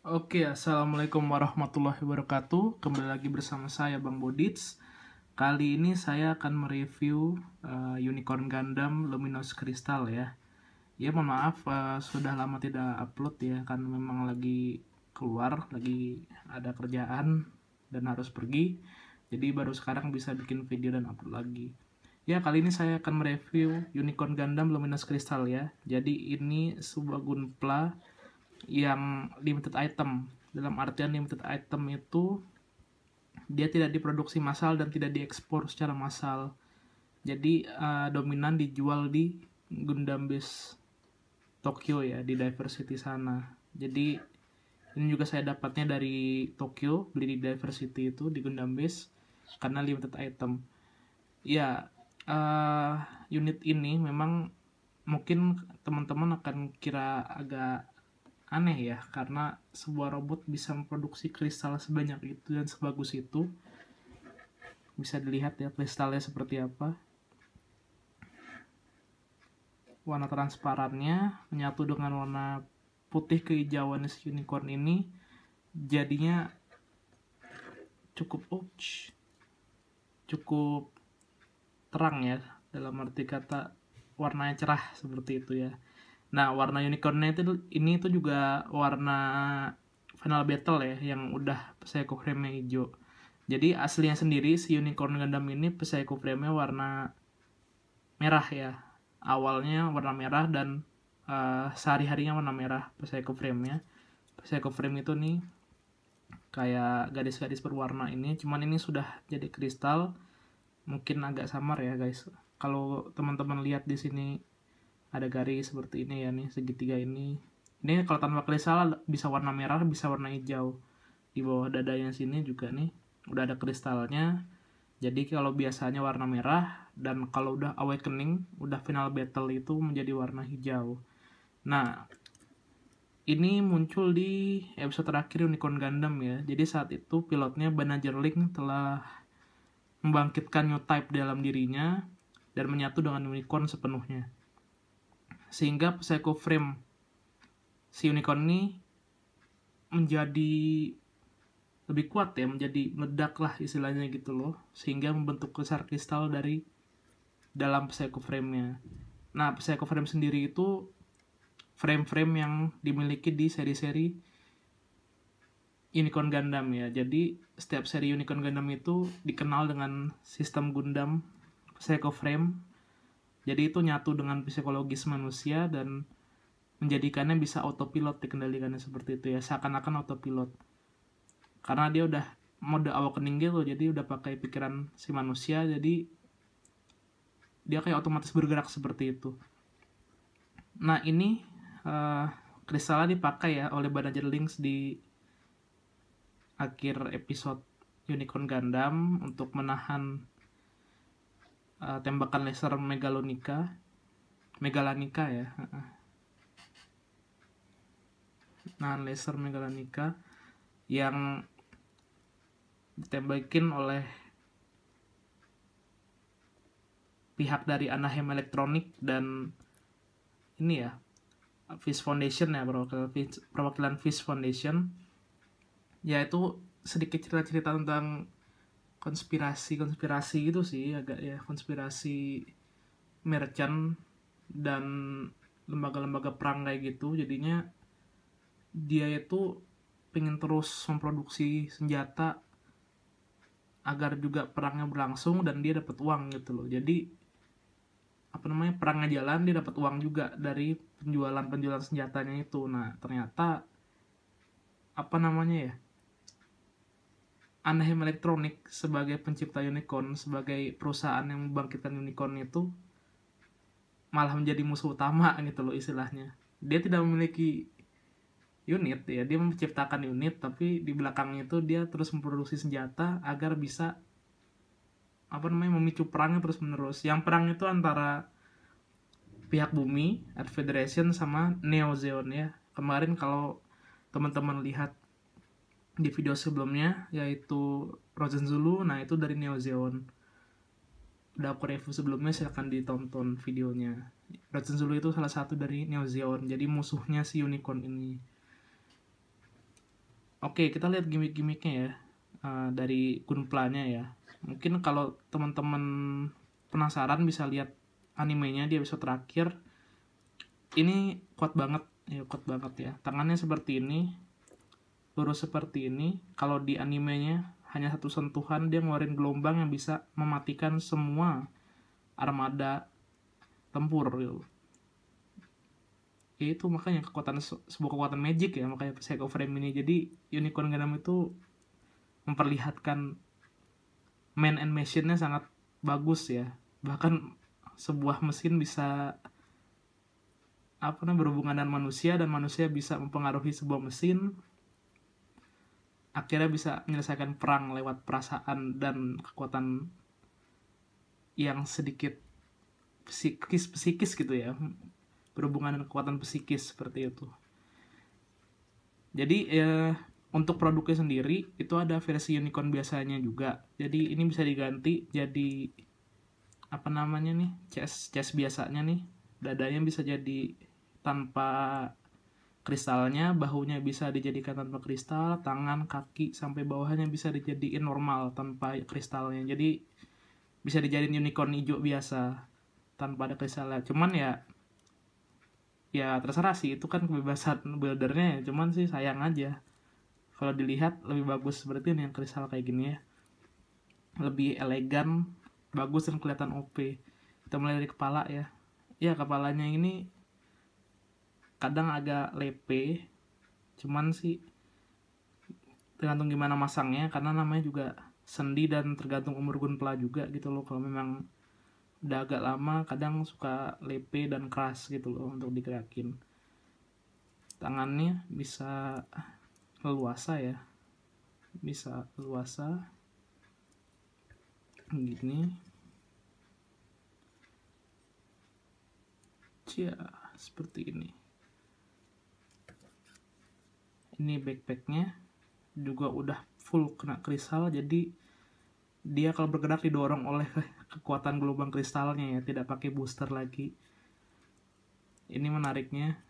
Oke, Assalamualaikum warahmatullahi wabarakatuh. Kembali lagi bersama saya Bang Bodits. Kali ini saya akan mereview uh, Unicorn Gundam Luminous Crystal ya. Ya, mohon maaf uh, sudah lama tidak upload ya karena memang lagi keluar, lagi ada kerjaan dan harus pergi. Jadi baru sekarang bisa bikin video dan upload lagi. Ya, kali ini saya akan mereview Unicorn Gundam Luminous Crystal ya. Jadi ini sebuah gunpla yang limited item. Dalam artian limited item itu dia tidak diproduksi massal dan tidak diekspor secara massal. Jadi uh, dominan dijual di Gundam Base Tokyo ya di Diversity sana. Jadi ini juga saya dapatnya dari Tokyo beli di Diversity itu di Gundam Base karena limited item. Ya uh, unit ini memang mungkin teman-teman akan kira agak aneh ya karena sebuah robot bisa memproduksi kristal sebanyak itu dan sebagus itu bisa dilihat ya kristalnya seperti apa warna transparannya menyatu dengan warna putih kehijauan unicorn ini jadinya cukup ouch, cukup terang ya dalam arti kata warnanya cerah seperti itu ya Nah, warna unicornnya itu ini tuh juga warna Final Battle ya yang udah Psycho frame hijau. Jadi aslinya sendiri si unicorn Gundam ini Psycho Frame-nya warna merah ya. Awalnya warna merah dan uh, sehari-harinya warna merah Psycho frame ya. Psycho Frame itu nih kayak gadis gadis berwarna ini, cuman ini sudah jadi kristal. Mungkin agak samar ya, guys. Kalau teman-teman lihat di sini ada garis seperti ini ya nih segitiga ini ini kalau tanpa kristal bisa warna merah bisa warna hijau di bawah yang sini juga nih udah ada kristalnya jadi kalau biasanya warna merah dan kalau udah awakening udah final battle itu menjadi warna hijau nah ini muncul di episode terakhir Unicorn Gundam ya. Jadi saat itu pilotnya Banager Link telah membangkitkan new type dalam dirinya dan menyatu dengan unicorn sepenuhnya sehingga psycho frame si unicorn ini menjadi lebih kuat ya menjadi meledak lah istilahnya gitu loh sehingga membentuk besar kristal dari dalam psycho frame-nya. Nah, psycho frame sendiri itu frame-frame yang dimiliki di seri-seri Unicorn Gundam ya. Jadi setiap seri Unicorn Gundam itu dikenal dengan sistem Gundam Psycho frame jadi itu nyatu dengan psikologis manusia dan menjadikannya bisa autopilot dikendalikannya seperti itu ya seakan-akan autopilot karena dia udah mode awakening gitu jadi udah pakai pikiran si manusia jadi dia kayak otomatis bergerak seperti itu nah ini uh, kristalnya dipakai ya oleh badan links di akhir episode Unicorn Gundam untuk menahan Eh, tembakan laser megalonika megalanika ya nah laser megalanika yang ditembakin oleh pihak dari Anaheim Electronic dan ini ya Fish Foundation ya perwakilan Fish, perwakilan Fish Foundation yaitu sedikit cerita-cerita tentang konspirasi-konspirasi gitu sih agak ya konspirasi merchant dan lembaga-lembaga perang kayak gitu jadinya dia itu pengen terus memproduksi senjata agar juga perangnya berlangsung dan dia dapat uang gitu loh jadi apa namanya perangnya jalan dia dapat uang juga dari penjualan penjualan senjatanya itu nah ternyata apa namanya ya Anaheim Electronic sebagai pencipta unicorn, sebagai perusahaan yang membangkitkan unicorn itu malah menjadi musuh utama gitu loh istilahnya. Dia tidak memiliki unit ya, dia menciptakan unit tapi di belakangnya itu dia terus memproduksi senjata agar bisa apa namanya memicu perangnya terus menerus. Yang perang itu antara pihak bumi, Earth Federation sama Neo Zeon ya. Kemarin kalau teman-teman lihat di video sebelumnya yaitu Rosen Zulu nah itu dari Neo Zeon udah aku review sebelumnya silahkan ditonton videonya Rosen Zulu itu salah satu dari Neo Zeon jadi musuhnya si unicorn ini oke kita lihat gimmick-gimmicknya ya uh, dari gunplanya ya mungkin kalau teman-teman penasaran bisa lihat animenya di episode terakhir ini kuat banget ya kuat banget ya tangannya seperti ini lurus seperti ini, kalau di animenya hanya satu sentuhan dia ngeluarin gelombang yang bisa mematikan semua armada tempur gitu. Ya itu makanya kekuatan sebuah kekuatan magic ya makanya Psycho Frame ini. Jadi Unicorn Gundam itu memperlihatkan man and machine-nya sangat bagus ya. Bahkan sebuah mesin bisa apa namanya berhubungan dengan manusia dan manusia bisa mempengaruhi sebuah mesin akhirnya bisa menyelesaikan perang lewat perasaan dan kekuatan yang sedikit psikis psikis gitu ya berhubungan dengan kekuatan psikis seperti itu jadi eh, untuk produknya sendiri itu ada versi unicorn biasanya juga jadi ini bisa diganti jadi apa namanya nih chest chest biasanya nih dadanya bisa jadi tanpa kristalnya, bahunya bisa dijadikan tanpa kristal, tangan, kaki sampai bawahnya bisa dijadiin normal tanpa kristalnya. Jadi bisa dijadiin unicorn hijau biasa tanpa ada kristalnya. Cuman ya ya terserah sih itu kan kebebasan buildernya ya. Cuman sih sayang aja. Kalau dilihat lebih bagus seperti ini yang kristal kayak gini ya. Lebih elegan, bagus dan kelihatan OP. Kita mulai dari kepala ya. Ya kepalanya ini kadang agak lepe cuman sih tergantung gimana masangnya karena namanya juga sendi dan tergantung umur gunpla juga gitu loh kalau memang udah agak lama kadang suka lepe dan keras gitu loh untuk digerakin tangannya bisa leluasa ya bisa leluasa gini cia seperti ini ini backpacknya juga udah full kena kristal jadi dia kalau bergerak didorong oleh kekuatan gelombang kristalnya ya tidak pakai booster lagi ini menariknya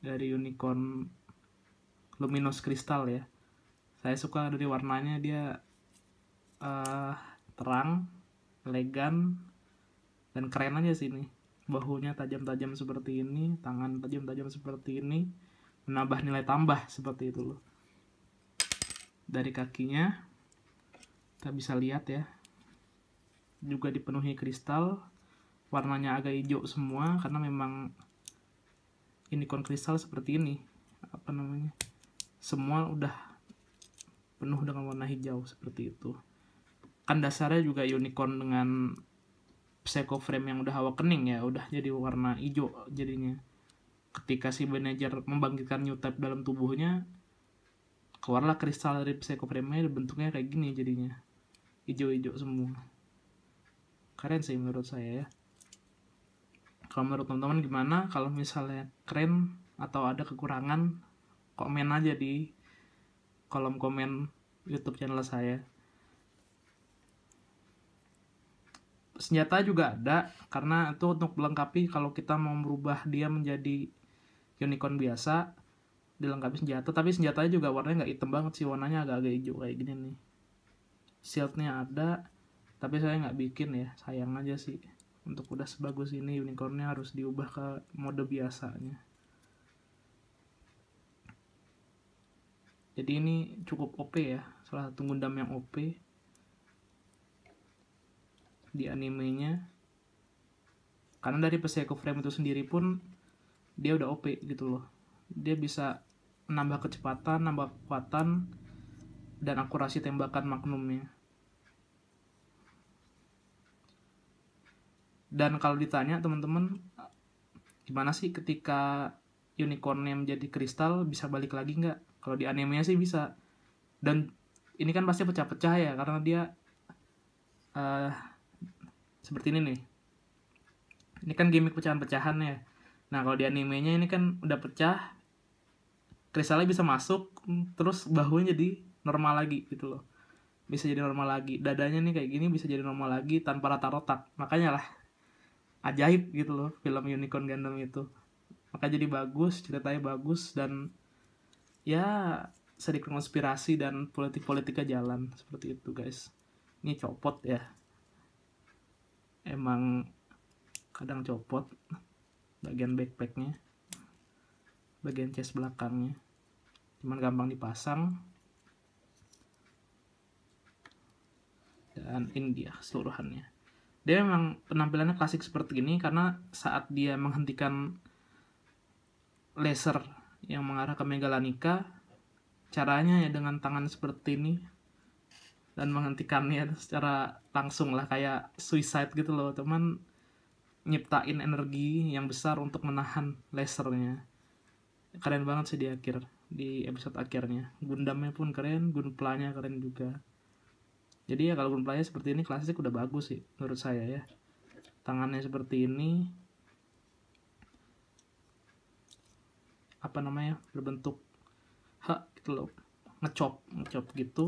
dari unicorn luminous kristal ya saya suka dari warnanya dia uh, terang elegan dan keren aja sih ini bahunya tajam-tajam seperti ini tangan tajam-tajam seperti ini menambah nilai tambah seperti itu loh dari kakinya kita bisa lihat ya juga dipenuhi kristal warnanya agak hijau semua karena memang unicorn kristal seperti ini apa namanya semua udah penuh dengan warna hijau seperti itu kan dasarnya juga unicorn dengan psycho frame yang udah hawa kening ya udah jadi warna hijau jadinya ketika si manajer membangkitkan new type dalam tubuhnya keluarlah kristal dari psikoframe bentuknya kayak gini jadinya hijau-hijau semua keren sih menurut saya ya kalau menurut teman-teman gimana kalau misalnya keren atau ada kekurangan komen aja di kolom komen YouTube channel saya senjata juga ada karena itu untuk melengkapi kalau kita mau merubah dia menjadi unicorn biasa dilengkapi senjata tapi senjatanya juga warnanya nggak hitam banget sih warnanya agak-agak hijau kayak gini nih shieldnya ada tapi saya nggak bikin ya sayang aja sih untuk udah sebagus ini unicornnya harus diubah ke mode biasanya jadi ini cukup OP ya salah satu Gundam yang OP di animenya karena dari Psycho Frame itu sendiri pun dia udah OP gitu loh dia bisa nambah kecepatan nambah kekuatan dan akurasi tembakan magnumnya dan kalau ditanya teman-teman gimana sih ketika unicornnya menjadi kristal bisa balik lagi nggak kalau di animenya sih bisa dan ini kan pasti pecah-pecah ya karena dia uh, seperti ini nih ini kan gimmick pecahan-pecahan ya Nah kalau di animenya ini kan udah pecah, kristalnya bisa masuk, terus bahunya jadi normal lagi gitu loh. Bisa jadi normal lagi. Dadanya nih kayak gini bisa jadi normal lagi tanpa rata rotak. Makanya lah, ajaib gitu loh film Unicorn Gundam itu. Maka jadi bagus, ceritanya bagus, dan ya sedikit konspirasi dan politik-politika jalan seperti itu guys. Ini copot ya. Emang kadang copot bagian backpacknya bagian chest belakangnya cuman gampang dipasang dan ini dia seluruhannya dia memang penampilannya klasik seperti ini karena saat dia menghentikan laser yang mengarah ke Megalanika caranya ya dengan tangan seperti ini dan menghentikannya secara langsung lah kayak suicide gitu loh teman nyiptain energi yang besar untuk menahan lasernya keren banget sih di akhir di episode akhirnya Gundamnya pun keren Gunplanya keren juga jadi ya kalau Gunplanya seperti ini klasik udah bagus sih menurut saya ya tangannya seperti ini apa namanya berbentuk H gitu loh ngecop ngecop gitu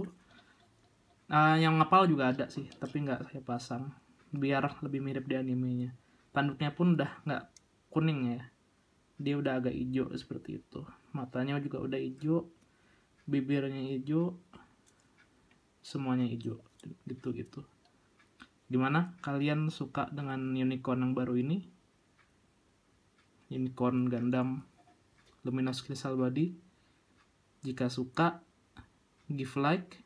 nah yang ngepal juga ada sih tapi nggak saya pasang biar lebih mirip di animenya tanduknya pun udah nggak kuning ya dia udah agak hijau seperti itu matanya juga udah hijau bibirnya hijau semuanya hijau gitu gitu gimana kalian suka dengan unicorn yang baru ini unicorn gandam Luminous Crystal Body jika suka give like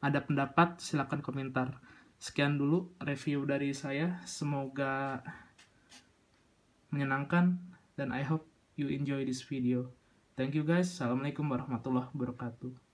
ada pendapat silahkan komentar sekian dulu review dari saya semoga menyenangkan, dan I hope you enjoy this video. Thank you guys. Assalamualaikum warahmatullahi wabarakatuh.